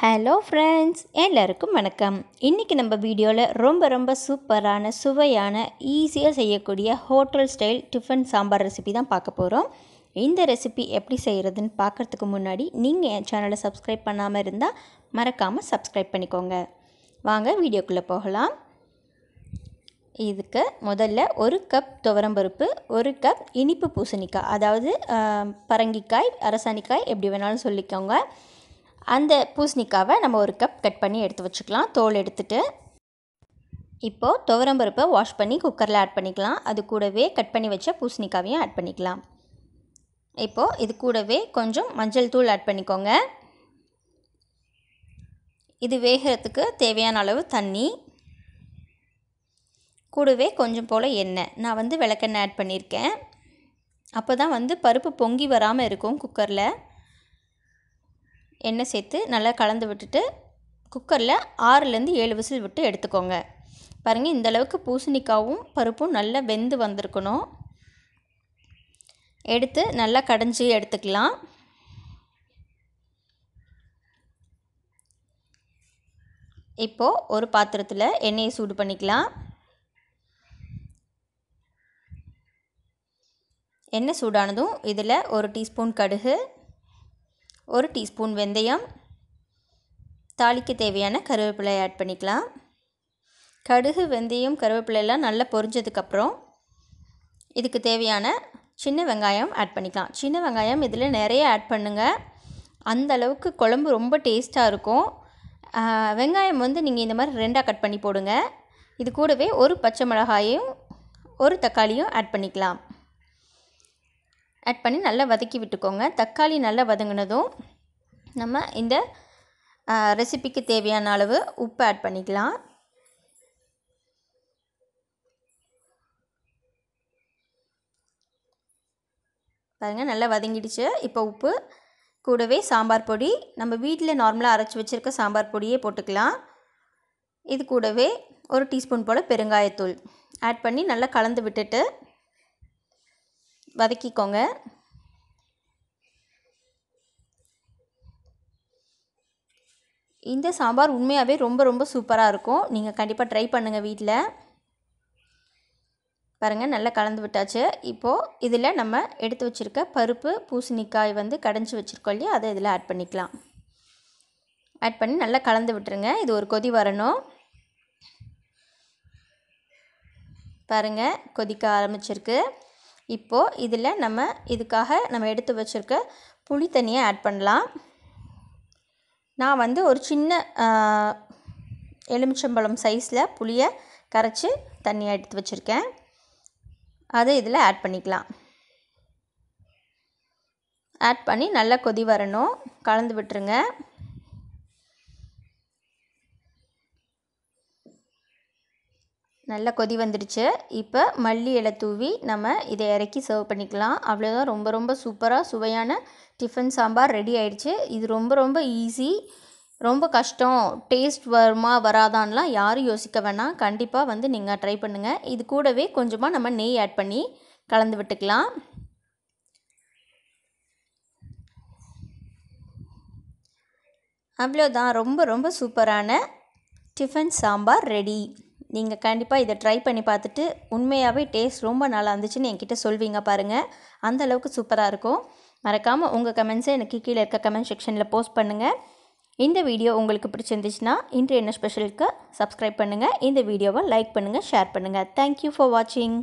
hello friends எல்லாருக்கும் வணக்கம் இன்றைக்கி நம்ம வீடியோவில் ரொம்ப ரொம்ப சூப்பரான சுவையான ஈஸியாக செய்யக்கூடிய hotel style tiffin sambar recipe தான் பார்க்க போகிறோம் இந்த ரெசிபி எப்படி செய்கிறதுன்னு பார்க்குறதுக்கு முன்னாடி நீங்கள் என் சேனலை சப்ஸ்கிரைப் பண்ணாமல் இருந்தால் மறக்காமல் சப்ஸ்கிரைப் பண்ணிக்கோங்க வாங்க வீடியோக்குள்ளே போகலாம் இதுக்கு முதல்ல ஒரு கப் துவரம்பருப்பு ஒரு கப் இனிப்பு பூசணிக்காய் அதாவது பரங்கிக்காய் அரசாணிக்காய் எப்படி வேணாலும் சொல்லிக்கோங்க அந்த பூசணிக்காவை நம்ம ஒரு கப் கட் பண்ணி எடுத்து வச்சுக்கலாம் தோல் எடுத்துகிட்டு இப்போது துவரம்பருப்பை வாஷ் பண்ணி குக்கரில் ஆட் பண்ணிக்கலாம் அது கூடவே கட் பண்ணி வச்ச பூசணிக்காவையும் ஆட் பண்ணிக்கலாம் இப்போது இது கூடவே கொஞ்சம் மஞ்சள் தூள் ஆட் பண்ணிக்கோங்க இது வேகிறதுக்கு தேவையான அளவு தண்ணி கூடவே கொஞ்சம் போல் எண்ணெய் நான் வந்து விளக்கெண்ணெய் ஆட் பண்ணியிருக்கேன் அப்போ தான் வந்து பருப்பு பொங்கி வராமல் இருக்கும் குக்கரில் எண்ணெய் சேர்த்து நல்லா கலந்து விட்டுட்டு குக்கரில் ஆறுலேருந்து ஏழு விசில் விட்டு எடுத்துக்கோங்க பாருங்கள் இந்தளவுக்கு பூசணிக்காவும் பருப்பும் நல்லா வெந்து வந்திருக்கணும் எடுத்து நல்லா கடைஞ்சி எடுத்துக்கலாம் இப்போது ஒரு பாத்திரத்தில் எண்ணெயை சூடு பண்ணிக்கலாம் எண்ணெய் சூடானதும் இதில் ஒரு டீஸ்பூன் கடுகு ஒரு டீஸ்பூன் வெந்தயம் தாளிக்க தேவையான கருவேப்பிலை ஆட் பண்ணிக்கலாம் கடுகு வெந்தயம் கருவேப்பிலையெல்லாம் நல்லா பொரிஞ்சதுக்கப்புறம் இதுக்கு தேவையான சின்ன வெங்காயம் ஆட் பண்ணிக்கலாம் சின்ன வெங்காயம் இதில் நிறைய ஆட் பண்ணுங்கள் அந்த அளவுக்கு குழம்பு ரொம்ப டேஸ்ட்டாக இருக்கும் வெங்காயம் வந்து நீங்கள் இந்த மாதிரி ரெண்டாக கட் பண்ணி போடுங்க இது கூடவே ஒரு பச்சை மிளகாயும் ஒரு தக்காளியும் ஆட் பண்ணிக்கலாம் ஆட் பண்ணி நல்லா வதக்கி விட்டுக்கோங்க தக்காளி நல்லா வதங்கினதும் நம்ம இந்த ரெசிபிக்கு தேவையான அளவு உப்பு ஆட் பண்ணிக்கலாம் பாருங்கள் நல்லா வதங்கிடுச்சு இப்போ உப்பு கூடவே சாம்பார் பொடி நம்ம வீட்டில் நார்மலாக அரைச்சி வச்சுருக்க சாம்பார் பொடியே போட்டுக்கலாம் இது கூடவே ஒரு டீஸ்பூன் போல் பெருங்காயத்தூள் ஆட் பண்ணி நல்லா கலந்து விட்டுட்டு வதக்கிக்கோங்க இந்த சாம்பார் உண்மையாகவே ரொம்ப ரொம்ப சூப்பராக இருக்கும் நீங்கள் கண்டிப்பாக ட்ரை பண்ணுங்கள் வீட்டில் பாருங்கள் நல்லா கலந்து விட்டாச்சு இப்போது இதில் நம்ம எடுத்து வச்சுருக்க பருப்பு பூசணிக்காய் வந்து கடைஞ்சி வச்சுருக்கோம் இல்லையா அதை இதில் ஆட் பண்ணிக்கலாம் ஆட் பண்ணி நல்லா கலந்து விட்டுருங்க இது ஒரு கொதி வரணும் பாருங்கள் கொதிக்க ஆரம்பிச்சிருக்கு இப்போது இதில் நம்ம இதுக்காக நம்ம எடுத்து வச்சுருக்க புளி தண்ணியை ஆட் பண்ணலாம் நான் வந்து ஒரு சின்ன எலுமிச்சம்பழம் சைஸில் புளியை கரைச்சி தண்ணியாக எடுத்து வச்சுருக்கேன் அதை இதில் ஆட் பண்ணிக்கலாம் ஆட் பண்ணி நல்லா கொதி வரணும் கலந்து விட்டுருங்க நல்லா கொதி வந்துடுச்சு இப்போ மல்லி இலை தூவி நம்ம இதை இறக்கி சர்வ் பண்ணிக்கலாம் அவ்வளோதான் ரொம்ப ரொம்ப சூப்பராக சுவையான டிஃபன் சாம்பார் ரெடி ஆயிடுச்சு இது ரொம்ப ரொம்ப ஈஸி ரொம்ப கஷ்டம் டேஸ்ட் வருமா வராதான்லாம் யாரும் யோசிக்க வேணாம் கண்டிப்பாக வந்து நீங்கள் ட்ரை பண்ணுங்கள் இது கூடவே கொஞ்சமாக நம்ம நெய் ஆட் பண்ணி கலந்து விட்டுக்கலாம் அவ்வளோதான் ரொம்ப ரொம்ப சூப்பரான டிஃபன் சாம்பார் ரெடி நீங்கள் கண்டிப்பாக இதை ட்ரை பண்ணி பார்த்துட்டு உண்மையாகவே டேஸ்ட் ரொம்ப நல்லா இருந்துச்சுன்னு என்கிட்ட சொல்வீங்க பாருங்கள் அந்த அளவுக்கு சூப்பராக இருக்கும் மறக்காமல் உங்கள் கமெண்ட்ஸை எனக்கு கீழே இருக்க கமெண்ட் செக்ஷனில் போஸ்ட் பண்ணுங்கள் இந்த வீடியோ உங்களுக்கு பிடிச்சிருந்துச்சுன்னா இன்று என்ன ஸ்பெஷலுக்கு சப்ஸ்கிரைப் பண்ணுங்கள் இந்த வீடியோவை லைக் பண்ணுங்கள் ஷேர் பண்ணுங்கள் தேங்க்யூ ஃபார் வாட்சிங்